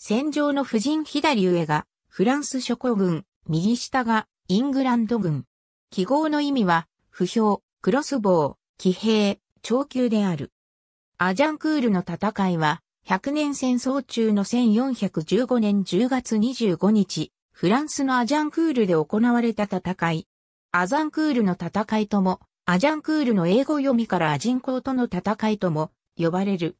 戦場の婦人左上がフランス諸侯軍、右下がイングランド軍。記号の意味は、不評、クロスボウ、騎兵、長級である。アジャンクールの戦いは、100年戦争中の1415年10月25日、フランスのアジャンクールで行われた戦い。アザンクールの戦いとも、アジャンクールの英語読みからアジンコウとの戦いとも呼ばれる。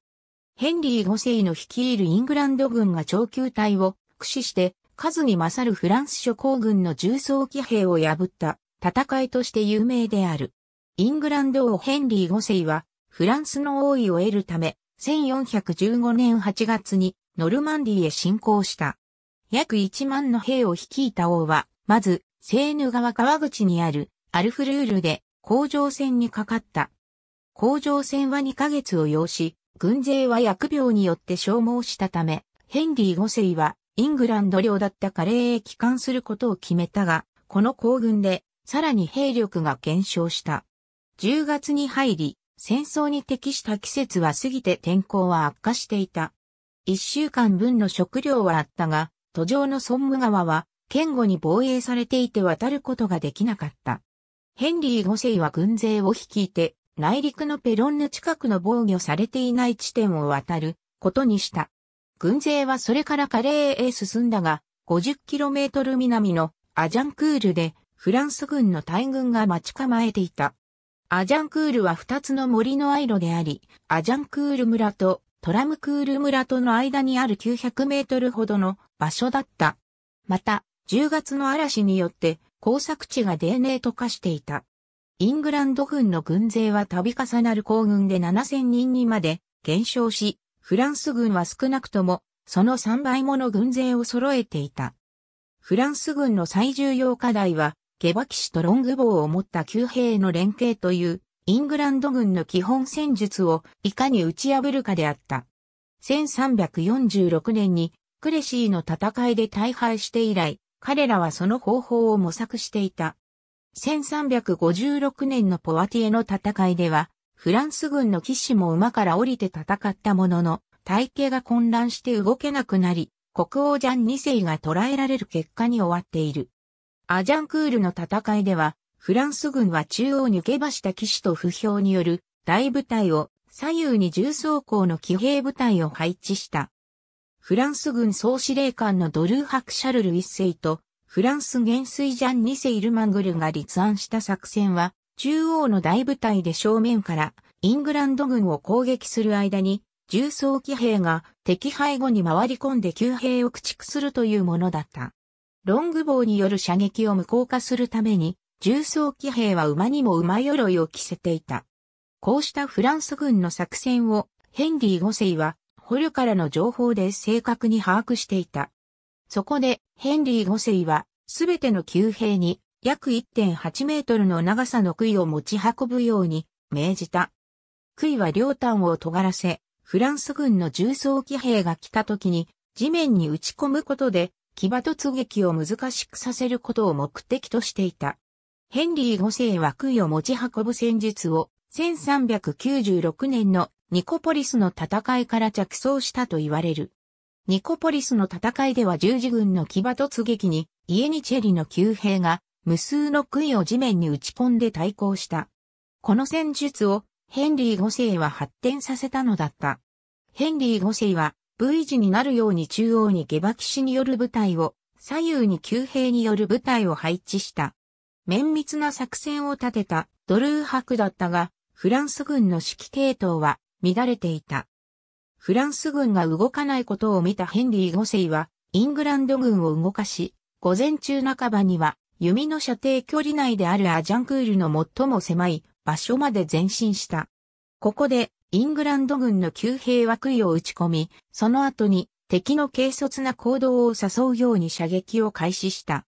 ヘンリー5世の率いるイングランド軍が長級隊を駆使して数に勝るフランス諸侯軍の重装騎兵を破った戦いとして有名である。イングランド王ヘンリー5世はフランスの王位を得るため1415年8月にノルマンディへ侵攻した。約1万の兵を率いた王は、まず、セーヌ川川口にあるアルフルールで工場船にかかった。工場船は2ヶ月を要し、軍勢は薬病によって消耗したため、ヘンリー5世はイングランド領だったカレーへ帰還することを決めたが、この行軍でさらに兵力が減少した。10月に入り、戦争に適した季節は過ぎて天候は悪化していた。1週間分の食料はあったが、途上のソンム川は、堅固に防衛されていて渡ることができなかった。ヘンリー5世は軍勢を率いて、内陸のペロンヌ近くの防御されていない地点を渡ることにした。軍勢はそれからカレーへ進んだが、50km 南のアジャンクールでフランス軍の大軍が待ち構えていた。アジャンクールは2つの森のイ路であり、アジャンクール村とトラムクール村との間にある900メートルほどの場所だった。また、10月の嵐によって工作地が丁寧と化していた。イングランド軍の軍勢は度重なる行軍で7000人にまで減少し、フランス軍は少なくともその3倍もの軍勢を揃えていた。フランス軍の最重要課題は、下馬騎士とロングボウを持った旧兵の連携という、イングランド軍の基本戦術をいかに打ち破るかであった。1346年にクレシーの戦いで大敗して以来、彼らはその方法を模索していた。1356年のポワティエの戦いでは、フランス軍の騎士も馬から降りて戦ったものの、体型が混乱して動けなくなり、国王ジャン2世が捕らえられる結果に終わっている。アジャンクールの戦いでは、フランス軍は中央に下馬した騎士と不評による大部隊を左右に重装甲の騎兵部隊を配置した。フランス軍総司令官のドルー・ハクシャルル一世とフランス元帥ジャン・ニセ・イルマングルが立案した作戦は、中央の大部隊で正面からイングランド軍を攻撃する間に、重装機兵が敵背後に回り込んで旧兵を駆逐するというものだった。ロング棒による射撃を無効化するために、重装機兵は馬にも馬鎧を着せていた。こうしたフランス軍の作戦をヘンリー5世は捕虜からの情報で正確に把握していた。そこで、ヘンリー5世は、すべての旧兵に、約1.8メートルの長さの杭を持ち運ぶように、命じた。杭は両端を尖らせ、フランス軍の重装機兵が来た時に、地面に打ち込むことで、騎馬突撃を難しくさせることを目的としていた。ヘンリー5世は杭を持ち運ぶ戦術を、1396年のニコポリスの戦いから着想したと言われる。ニコポリスの戦いでは十字軍の騎馬突撃に、イエニチェリの旧兵が、無数の杭を地面に打ち込んで対抗した。この戦術を、ヘンリー5世は発展させたのだった。ヘンリー5世は、V 字になるように中央に下馬騎士による部隊を、左右に旧兵による部隊を配置した。綿密な作戦を立てたドルー伯だったが、フランス軍の指揮系統は乱れていた。フランス軍が動かないことを見たヘンリー5世は、イングランド軍を動かし、午前中半ばには、弓の射程距離内であるアジャンクールの最も狭い場所まで前進した。ここで、イングランド軍の旧兵は杭を打ち込み、その後に敵の軽率な行動を誘うように射撃を開始した。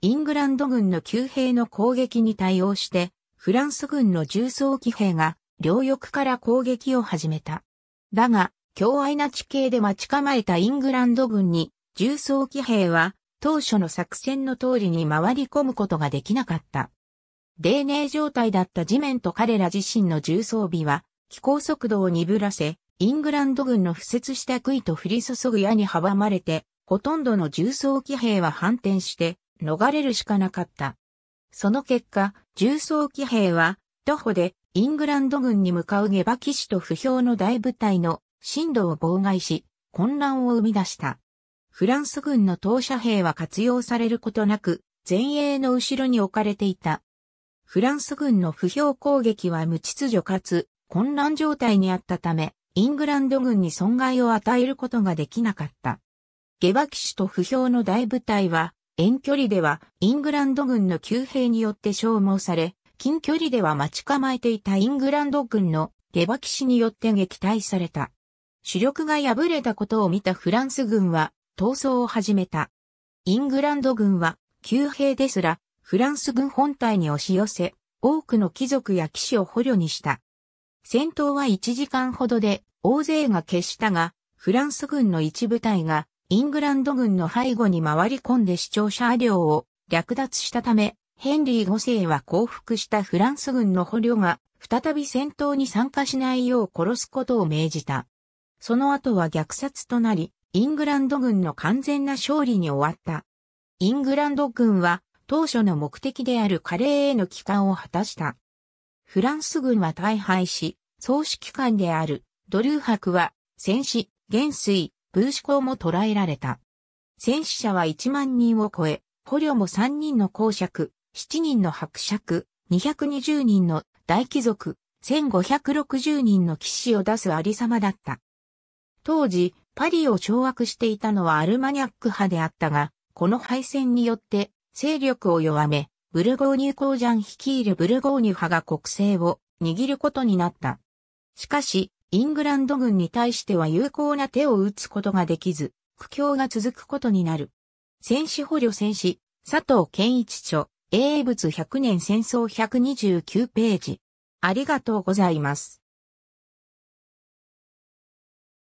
イングランド軍の旧兵の攻撃に対応して、フランス軍の重装騎兵が両翼から攻撃を始めた。だが、強愛な地形で待ち構えたイングランド軍に、重装騎兵は、当初の作戦の通りに回り込むことができなかった。泥泥状態だった地面と彼ら自身の重装備は、気候速度を鈍らせ、イングランド軍の付設した杭と降り注ぐ矢に阻まれて、ほとんどの重装騎兵は反転して、逃れるしかなかった。その結果、重装騎兵は、徒歩で、イングランド軍に向かう下馬騎士と不評の大部隊の進路を妨害し、混乱を生み出した。フランス軍の投射兵は活用されることなく、前衛の後ろに置かれていた。フランス軍の不評攻撃は無秩序かつ混乱状態にあったため、イングランド軍に損害を与えることができなかった。下馬騎手と不評の大部隊は、遠距離ではイングランド軍の急兵によって消耗され、近距離では待ち構えていたイングランド軍の下馬騎士によって撃退された。主力が敗れたことを見たフランス軍は逃走を始めた。イングランド軍は、旧兵ですら、フランス軍本体に押し寄せ、多くの貴族や騎士を捕虜にした。戦闘は1時間ほどで、大勢が決したが、フランス軍の一部隊が、イングランド軍の背後に回り込んで視聴者領を略奪したため、ヘンリー5世は降伏したフランス軍の捕虜が、再び戦闘に参加しないよう殺すことを命じた。その後は虐殺となり、イングランド軍の完全な勝利に終わった。イングランド軍は当初の目的であるカレーへの帰還を果たした。フランス軍は大敗し、総指揮官であるドルー博は戦死、元帥、ブーシコーも捕らえられた。戦死者は1万人を超え、捕虜も3人の公爵、7人の伯爵、220人の大貴族、1560人の騎士を出すありさまだった。当時、パリを掌握していたのはアルマニャック派であったが、この敗戦によって勢力を弱め、ブルゴーニュ公ジャン率いるブルゴーニュ派が国政を握ることになった。しかし、イングランド軍に対しては有効な手を打つことができず、苦境が続くことになる。戦士捕虜戦士、佐藤健一著、英物100年戦争129ページ。ありがとうございます。